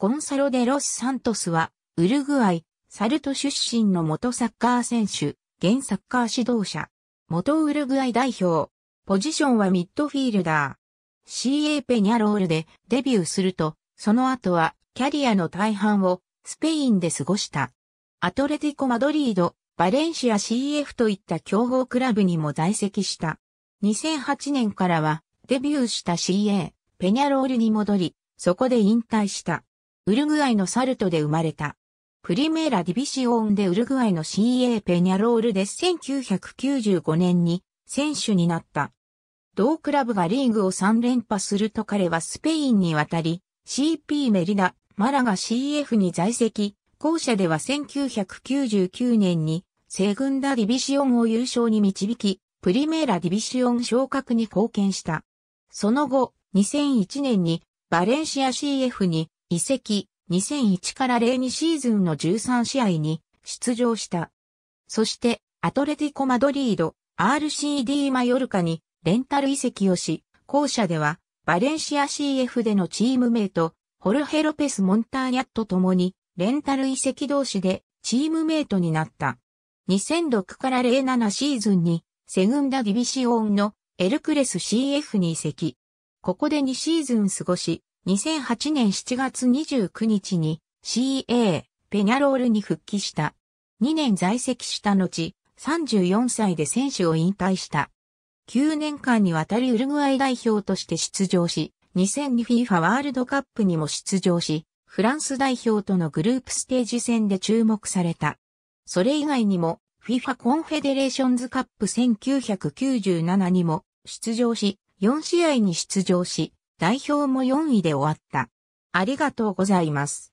ゴンサロ・デ・ロス・サントスは、ウルグアイ、サルト出身の元サッカー選手、現サッカー指導者、元ウルグアイ代表、ポジションはミッドフィールダー。CA ペニャロールでデビューすると、その後はキャリアの大半をスペインで過ごした。アトレティコ・マドリード、バレンシア CF といった競合クラブにも在籍した。2008年からはデビューした CA、ペニャロールに戻り、そこで引退した。ウルグアイのサルトで生まれた。プリメーラディビシオンでウルグアイの CA ペニャロールで1995年に選手になった。同クラブがリーグを3連覇すると彼はスペインに渡り、CP メリダ、マラが CF に在籍、後者では1999年に、セグンダディビシオンを優勝に導き、プリメーラディビシオン昇格に貢献した。その後、2001年にバレンシア CF に移籍、2001から02シーズンの13試合に出場した。そして、アトレティコ・マドリード、RCD マヨルカにレンタル移籍をし、校舎ではバレンシア CF でのチームメイト、ホルヘロペス・モンターニャットともにレンタル移籍同士でチームメイトになった。2006から07シーズンにセグンダディビシオンのエルクレス CF に移籍。ここで2シーズン過ごし、2008年7月29日に CA ペニャロールに復帰した。2年在籍した後、34歳で選手を引退した。9年間にわたりウルグアイ代表として出場し、2002FIFA ワールドカップにも出場し、フランス代表とのグループステージ戦で注目された。それ以外にも、FIFA コンフェデレーションズカップ1997にも出場し、4試合に出場し、代表も4位で終わった。ありがとうございます。